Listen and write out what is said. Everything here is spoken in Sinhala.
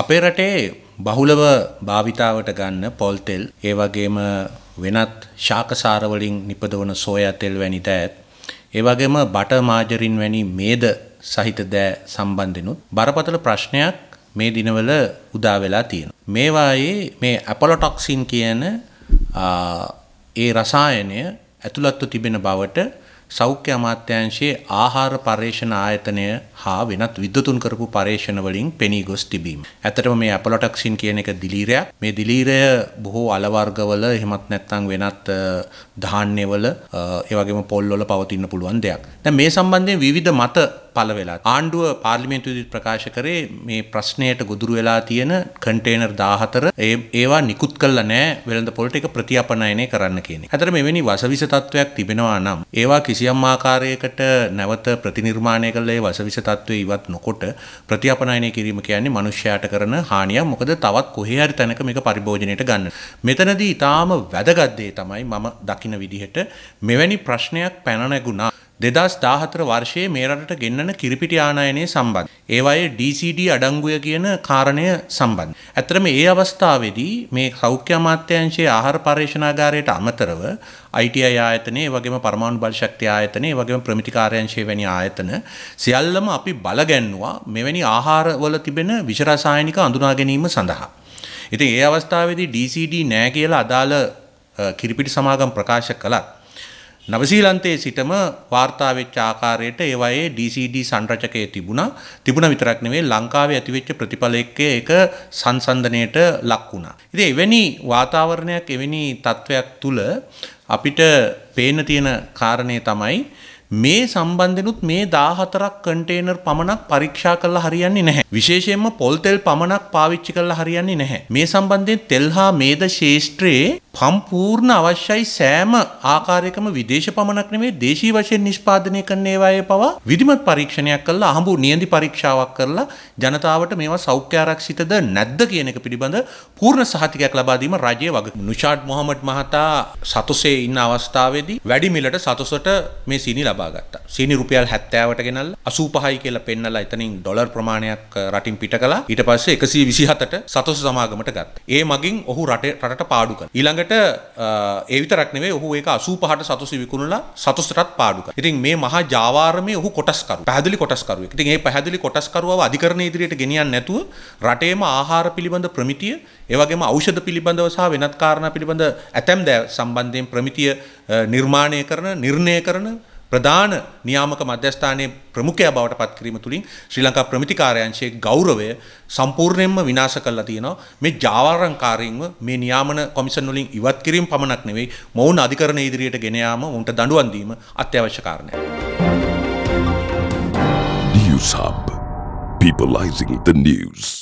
අපේ රටේ බහුලව භාවිතාවට ගන්න පොල්තෙල් ඒ වගේම වෙනත් ශාකසාර වලින් නිපදවන සෝයා තෙල් වැනි දෑත් ඒ වගේම බටර් මාජරින් වැනි මේද සහිත දෑ සම්බන්ධෙනුත් බරපතල ප්‍රශ්නයක් මේ දිනවල උදා වෙලා තියෙනවා. මේවායේ මේ ඇපොලොටොක්සින් කියන ඒ රසායනය ඇතුළත්ව තිබෙන බවට සෞඛ්‍ය අමාත්‍යංශයේ ආහාර පර්යේෂණ ආයතනය හා වෙනත් විද්වතුන් කරපු පර්යේෂණ වලින් පෙනී ගොස් තිබීම. ඇත්තටම මේ ඇපලොටොක්සින් කියන එක දිලීරයක්. මේ දිලීරය බොහෝ අල වර්ගවල එහෙමත් නැත්නම් වෙනත් ධාන්‍යවල ඒ වගේම පොල්වල පවතින්න පුළුවන් දෙයක්. දැන් මේ සම්බන්ධයෙන් විවිධ මත පල වෙලා. ආණ්ඩුව පාර්ලිමේන්තු ප්‍රකාශ කරේ මේ ප්‍රශ්නයට ගොදුරු වෙලා තියෙන කන්ටේනර් දාහතර ඒවා නිකුත් කල්ල නෑ වෙළඳ පොලට එක ප්‍රතියපනයනය කරන්න කියෙන. ඇතර මෙවැනි වසවිස තත්ත්වයක් තිබෙනවා නම් ඒවා කිසියම් ආකාරයකට නැවත ප්‍රතිනිර්මාණය කළේ වසවිස තත්ත්වය ඉවත් නොකොට ප්‍රතියපනයනය කිරීම කියන්නේ මනුෂ්‍යයට කරන හානියක් මොකද තවත් කොහේහරි තැනක මේක පරිභෝජනයට ගන්න. මෙතනදී ඉතාම වැදගත්දේ තමයි මම දකින විදිහට මෙවැනි ප්‍රශ්නයක් පැනනැගුණා දෙදස් දාහතර වර්ෂයේ මේ රටට ගෙන්නන කිරිපිටි ආනයනය සම්බන්ධ. ඒවයේ DCD අඩංගුය කියන කාරණය සම්බන්ධ. ඇතරම ඒ අවස්ථාවේදී මේ සෞඛ්‍ය අමාත්‍යංශයේ ආහාර පර්යේෂණාගාරයට අමතරව ITI ආයතනය වගේම පරමාණු බල ශක්තිය ආයතනය වගේම ප්‍රමිති කාර්යංශය වැනි ආයතන සියල්ලම අපි බලගැන්නුවා මෙවැනි ආහාරවල තිබෙන විෂ රසායනික අඳුනා ගැනීම සඳහා. ඉතින් ඒ අවස්ථාවේදී DCD නෑ කියලා අදාළ කිරිපිටි සමාගම් ප්‍රකාශ කළා. නවසීලන්තයේ සිටම වාර්තාවෙච්ච ආකාරයට ඒවයේ DCD සංරචකයේ තිබුණා තිබුණ විතරක් නෙවෙයි ලංකාවේ ඇතිවෙච්ච ප්‍රතිඵල එක්ක ඒක සංසන්දනයට ලක් වුණා. ඉතින් එවැනි වාතාවරණයක් එවැනි තත්වයක් තුල අපිට පේන තියෙන කාරණේ තමයි මේ සම්බන්ධනුත් මේ 14ක් කන්ටේනර් පමණක් පරීක්ෂා කළා හරියන්නේ නැහැ. විශේෂයෙන්ම පොල් තෙල් පමණක් පාවිච්චි කළා හරියන්නේ නැහැ. මේ සම්බන්ධයෙන් තෙල් හා මේද ශේෂ්ත්‍රයේ සම්පූර්ණ අවශ්‍යයි සෑම ආකාරයකම විදේශ පමණක් නෙමේ දේශී වශයෙන් නිෂ්පාදනය කරන ඒවායේ පවා විධිමත් පරීක්ෂණයක් කරලා අහඹු නියඳි පරීක්ෂාවක් කරලා ජනතාවට මේවා සෞඛ්‍යාරක්ෂිතද නැද්ද කියන එක පිළිබඳ පූර්ණ සහතිකයක් ලබා දීම රජයේ වග. නුෂාඩ් මොහමඩ් මහතා සතොසේ ඉන්න අවස්ථාවේදී වැඩි මිලට සතොසට මේ සීනි ලබා ගත්තා. සීනි රුපියල් 70ට ගෙනල්ලා 85යි කියලා පෙන්නලා එතනින් ඩොලර් ප්‍රමාණයක් රටින් පිට කළා. ඊට පස්සේ 127ට සතොස සමාගමට ගත්තා. ඒ මගින් ඔහු රටට පාඩු කළා. ඊළඟ ඊළඟට ඒ විතරක් නෙවෙයි ඔහු ඒක 85ට සතොසි විකුණලා සතොසටත් පාඩුක. ඉතින් මේ මහා ජාවාරමේ ඔහු කොටස්කරු. පැහැදිලි කොටස්කරුවෙක්. ඉතින් මේ පැහැදිලි කොටස්කරුවව අධිකරණ ඉදිරියට ගෙනියන්නේ නැතුව රටේම ආහාර පිළිබඳ ප්‍රමිතිය, ඒ වගේම ඖෂධ පිළිබඳව සහ වෙනත් කාරණා පිළිබඳ ඇතැම් දෑ සම්බන්ධයෙන් ප්‍රමිතිය නිර්මාණය කරන, නිර්ණය කරන ප්‍රධාන නියාමක මධ්‍යස්ථානයේ ප්‍රමුඛයා බවට පත් කිරීම තුළින් ශ්‍රී ලංකා ප්‍රමිතිකාරයංශයේ ගෞරවය සම්පූර්ණයෙන්ම විනාශ කරලා තියෙනවා. මේ ජාවාරම්කාරීන්ව මේ නියාමන කොමිෂන් වලින් ඉවත් කිරීම පමණක් නෙවෙයි මොවුන් අධිකරණ ඉදිරියට ගෙන යාම උන්ට දඬුවම් දීම අත්‍යවශ්‍ය කාරණයක්. News Hub. Peopleizing the news.